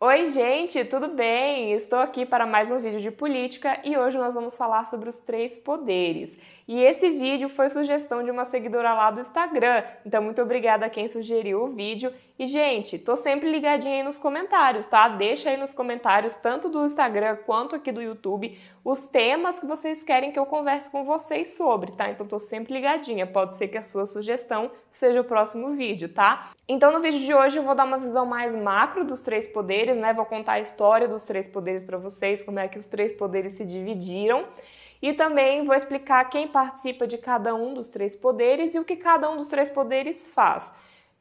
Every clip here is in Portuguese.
Oi, gente, tudo bem? Estou aqui para mais um vídeo de política e hoje nós vamos falar sobre os três poderes. E esse vídeo foi sugestão de uma seguidora lá do Instagram, então muito obrigada a quem sugeriu o vídeo e, gente, tô sempre ligadinha aí nos comentários, tá? Deixa aí nos comentários, tanto do Instagram quanto aqui do YouTube, os temas que vocês querem que eu converse com vocês sobre, tá? Então tô sempre ligadinha. Pode ser que a sua sugestão seja o próximo vídeo, tá? Então no vídeo de hoje eu vou dar uma visão mais macro dos três poderes, né? Vou contar a história dos três poderes para vocês, como é que os três poderes se dividiram. E também vou explicar quem participa de cada um dos três poderes e o que cada um dos três poderes faz.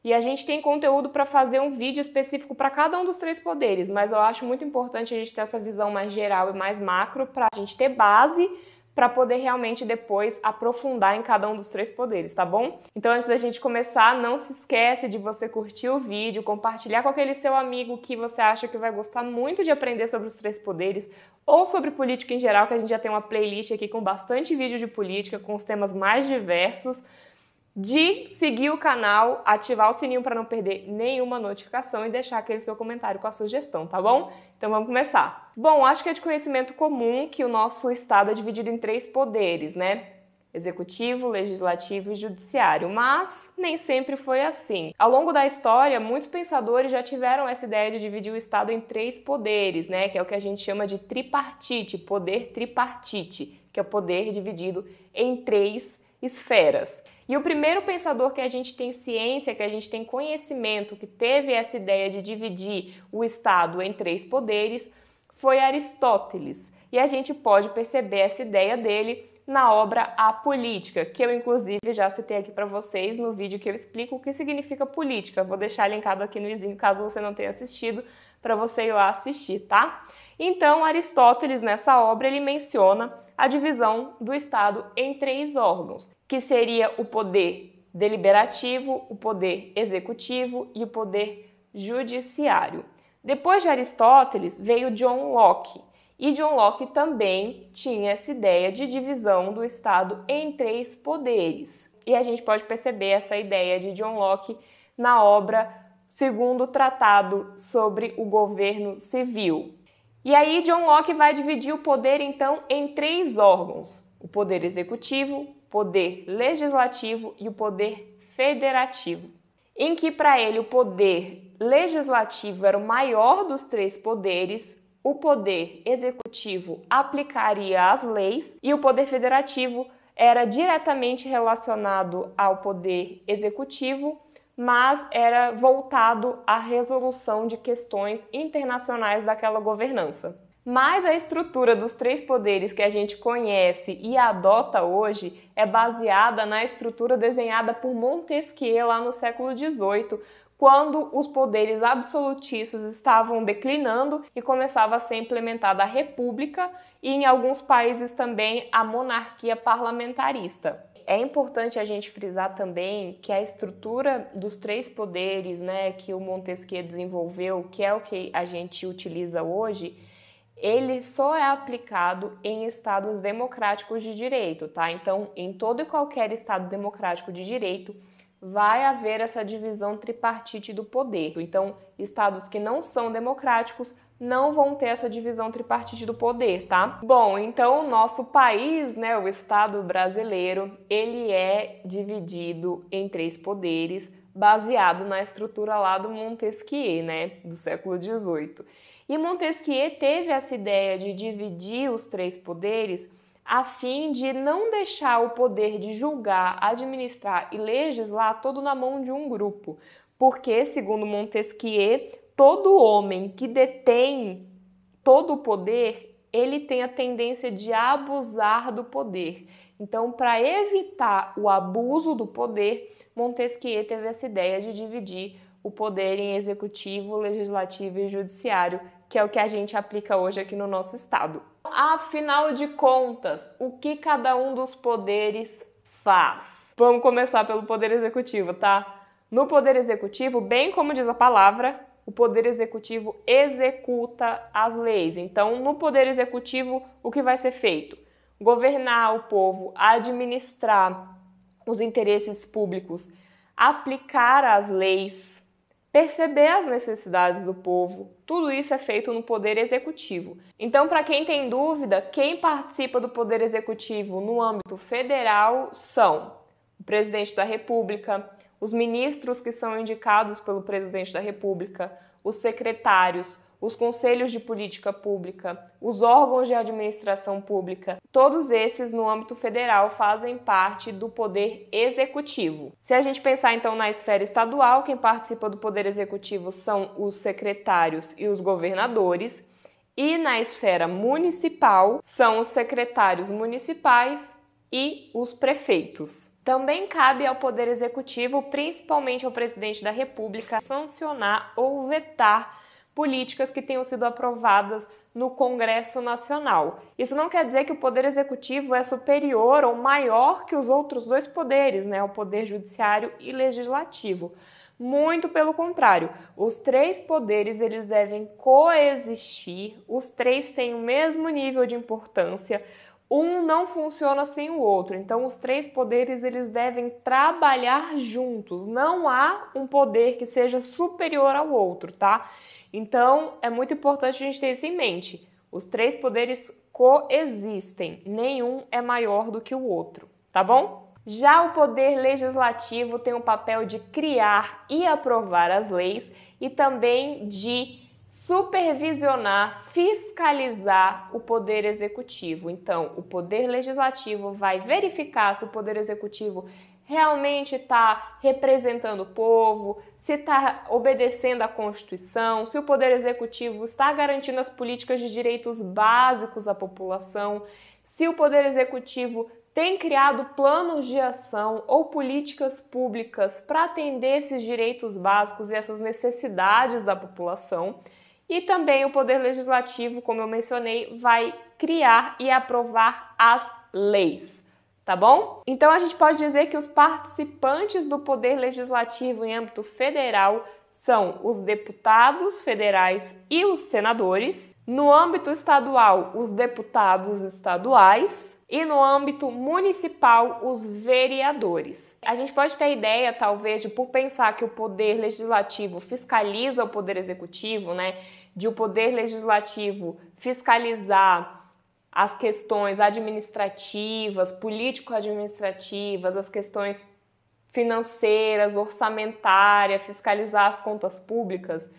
E a gente tem conteúdo para fazer um vídeo específico para cada um dos três poderes, mas eu acho muito importante a gente ter essa visão mais geral e mais macro para a gente ter base para poder realmente depois aprofundar em cada um dos três poderes, tá bom? Então antes da gente começar, não se esquece de você curtir o vídeo, compartilhar com aquele seu amigo que você acha que vai gostar muito de aprender sobre os três poderes ou sobre política em geral, que a gente já tem uma playlist aqui com bastante vídeo de política com os temas mais diversos de seguir o canal, ativar o sininho para não perder nenhuma notificação e deixar aquele seu comentário com a sugestão, tá bom? Então vamos começar. Bom, acho que é de conhecimento comum que o nosso estado é dividido em três poderes, né? executivo, legislativo e judiciário, mas nem sempre foi assim. Ao longo da história, muitos pensadores já tiveram essa ideia de dividir o Estado em três poderes, né, que é o que a gente chama de tripartite, poder tripartite, que é o poder dividido em três esferas. E o primeiro pensador que a gente tem ciência, que a gente tem conhecimento, que teve essa ideia de dividir o Estado em três poderes, foi Aristóteles. E a gente pode perceber essa ideia dele na obra A Política, que eu inclusive já citei aqui para vocês no vídeo que eu explico o que significa política. Vou deixar linkado aqui no izinho caso você não tenha assistido, para você ir lá assistir, tá? Então, Aristóteles nessa obra ele menciona a divisão do Estado em três órgãos, que seria o poder deliberativo, o poder executivo e o poder judiciário. Depois de Aristóteles veio John Locke, e John Locke também tinha essa ideia de divisão do Estado em três poderes. E a gente pode perceber essa ideia de John Locke na obra Segundo Tratado sobre o Governo Civil, e aí John Locke vai dividir o poder então em três órgãos: o poder executivo, poder legislativo e o poder federativo. Em que para ele o poder legislativo era o maior dos três poderes, o poder executivo aplicaria as leis e o poder federativo era diretamente relacionado ao poder executivo mas era voltado à resolução de questões internacionais daquela governança. Mas a estrutura dos três poderes que a gente conhece e adota hoje é baseada na estrutura desenhada por Montesquieu lá no século XVIII, quando os poderes absolutistas estavam declinando e começava a ser implementada a república e em alguns países também a monarquia parlamentarista é importante a gente frisar também que a estrutura dos três poderes né, que o Montesquieu desenvolveu, que é o que a gente utiliza hoje, ele só é aplicado em estados democráticos de direito, tá? Então, em todo e qualquer estado democrático de direito, vai haver essa divisão tripartite do poder. Então, estados que não são democráticos não vão ter essa divisão tripartite do poder, tá? Bom, então o nosso país, né, o Estado brasileiro, ele é dividido em três poderes, baseado na estrutura lá do Montesquieu, né, do século XVIII. E Montesquieu teve essa ideia de dividir os três poderes a fim de não deixar o poder de julgar, administrar e legislar todo na mão de um grupo, porque, segundo Montesquieu, todo homem que detém todo o poder, ele tem a tendência de abusar do poder. Então, para evitar o abuso do poder, Montesquieu teve essa ideia de dividir o poder em executivo, legislativo e judiciário, que é o que a gente aplica hoje aqui no nosso estado. Afinal de contas, o que cada um dos poderes faz? Vamos começar pelo poder executivo, tá? No poder executivo, bem como diz a palavra, o Poder Executivo executa as leis. Então, no Poder Executivo, o que vai ser feito? Governar o povo, administrar os interesses públicos, aplicar as leis, perceber as necessidades do povo. Tudo isso é feito no Poder Executivo. Então, para quem tem dúvida, quem participa do Poder Executivo no âmbito federal são o presidente da República, os ministros que são indicados pelo presidente da República, os secretários, os conselhos de política pública, os órgãos de administração pública, todos esses no âmbito federal fazem parte do poder executivo. Se a gente pensar então na esfera estadual, quem participa do poder executivo são os secretários e os governadores, e na esfera municipal são os secretários municipais e os prefeitos. Também cabe ao Poder Executivo, principalmente ao Presidente da República, sancionar ou vetar políticas que tenham sido aprovadas no Congresso Nacional. Isso não quer dizer que o Poder Executivo é superior ou maior que os outros dois poderes, né, o Poder Judiciário e Legislativo. Muito pelo contrário, os três poderes eles devem coexistir, os três têm o mesmo nível de importância, um não funciona sem o outro. Então os três poderes eles devem trabalhar juntos. Não há um poder que seja superior ao outro, tá? Então é muito importante a gente ter isso em mente. Os três poderes coexistem, nenhum é maior do que o outro, tá bom? Já o poder legislativo tem o papel de criar e aprovar as leis e também de supervisionar, fiscalizar o poder executivo. Então, o poder legislativo vai verificar se o poder executivo realmente está representando o povo, se está obedecendo à Constituição, se o poder executivo está garantindo as políticas de direitos básicos à população, se o poder executivo tem criado planos de ação ou políticas públicas para atender esses direitos básicos e essas necessidades da população. E também o Poder Legislativo, como eu mencionei, vai criar e aprovar as leis. Tá bom? Então a gente pode dizer que os participantes do Poder Legislativo em âmbito federal são os deputados federais e os senadores. No âmbito estadual, os deputados estaduais. E no âmbito municipal, os vereadores. A gente pode ter a ideia, talvez, de por pensar que o poder legislativo fiscaliza o poder executivo, né? De o poder legislativo fiscalizar as questões administrativas, político-administrativas, as questões financeiras, orçamentária, fiscalizar as contas públicas,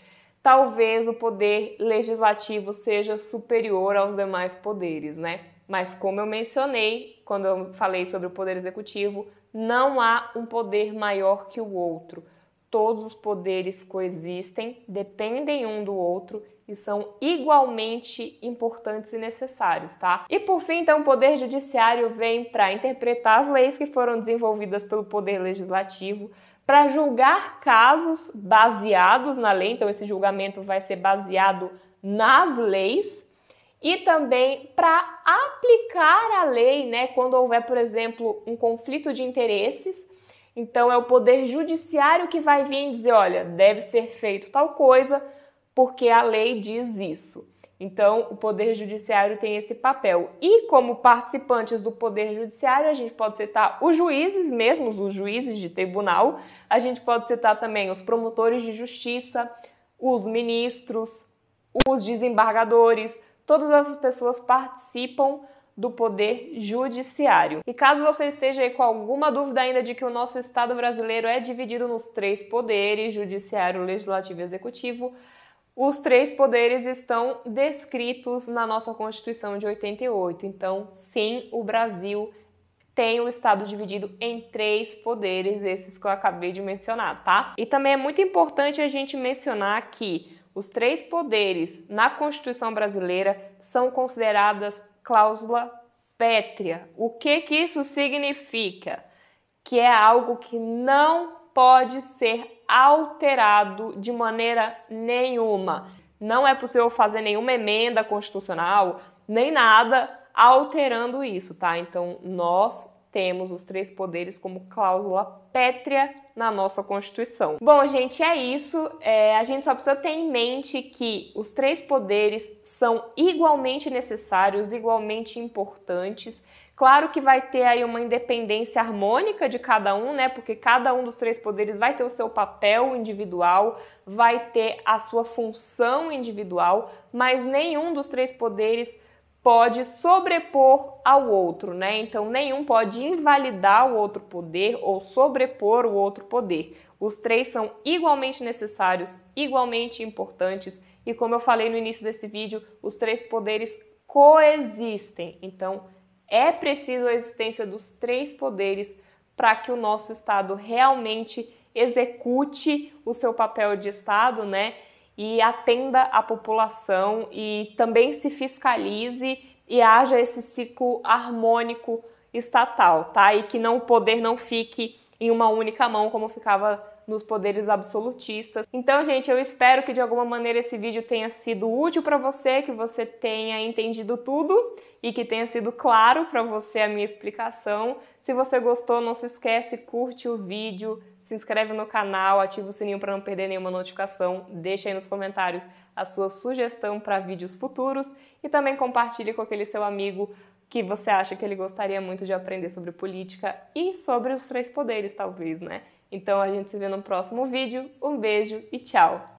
talvez o poder legislativo seja superior aos demais poderes, né? Mas, como eu mencionei quando eu falei sobre o poder executivo, não há um poder maior que o outro. Todos os poderes coexistem, dependem um do outro e são igualmente importantes e necessários, tá? E por fim, então, o poder judiciário vem para interpretar as leis que foram desenvolvidas pelo poder legislativo, para julgar casos baseados na lei, então esse julgamento vai ser baseado nas leis e também para aplicar a lei, né, quando houver, por exemplo, um conflito de interesses. Então é o poder judiciário que vai vir e dizer, olha, deve ser feito tal coisa porque a lei diz isso. Então, o poder judiciário tem esse papel. E como participantes do poder judiciário, a gente pode citar os juízes mesmos, os juízes de tribunal, a gente pode citar também os promotores de justiça, os ministros, os desembargadores, Todas essas pessoas participam do poder judiciário. E caso você esteja aí com alguma dúvida ainda de que o nosso Estado brasileiro é dividido nos três poderes judiciário, legislativo e executivo os três poderes estão descritos na nossa Constituição de 88. Então, sim, o Brasil tem o Estado dividido em três poderes, esses que eu acabei de mencionar, tá? E também é muito importante a gente mencionar que os três poderes na Constituição brasileira são consideradas cláusula pétrea. O que, que isso significa? Que é algo que não pode ser alterado de maneira nenhuma. Não é possível fazer nenhuma emenda constitucional, nem nada alterando isso, tá? Então, nós temos os três poderes como cláusula pétrea na nossa Constituição. Bom, gente, é isso. É, a gente só precisa ter em mente que os três poderes são igualmente necessários, igualmente importantes. Claro que vai ter aí uma independência harmônica de cada um, né? Porque cada um dos três poderes vai ter o seu papel individual, vai ter a sua função individual, mas nenhum dos três poderes pode sobrepor ao outro, né? Então nenhum pode invalidar o outro poder ou sobrepor o outro poder. Os três são igualmente necessários, igualmente importantes e como eu falei no início desse vídeo, os três poderes coexistem. Então é preciso a existência dos três poderes para que o nosso estado realmente execute o seu papel de estado, né? e atenda a população e também se fiscalize e haja esse ciclo harmônico estatal, tá? E que não o poder não fique em uma única mão como ficava nos poderes absolutistas. Então, gente, eu espero que de alguma maneira esse vídeo tenha sido útil para você, que você tenha entendido tudo e que tenha sido claro para você a minha explicação. Se você gostou, não se esquece, curte o vídeo, se inscreve no canal, ativa o sininho para não perder nenhuma notificação, deixa aí nos comentários a sua sugestão para vídeos futuros e também compartilhe com aquele seu amigo que você acha que ele gostaria muito de aprender sobre política e sobre os três poderes, talvez, né? Então a gente se vê no próximo vídeo. Um beijo e tchau!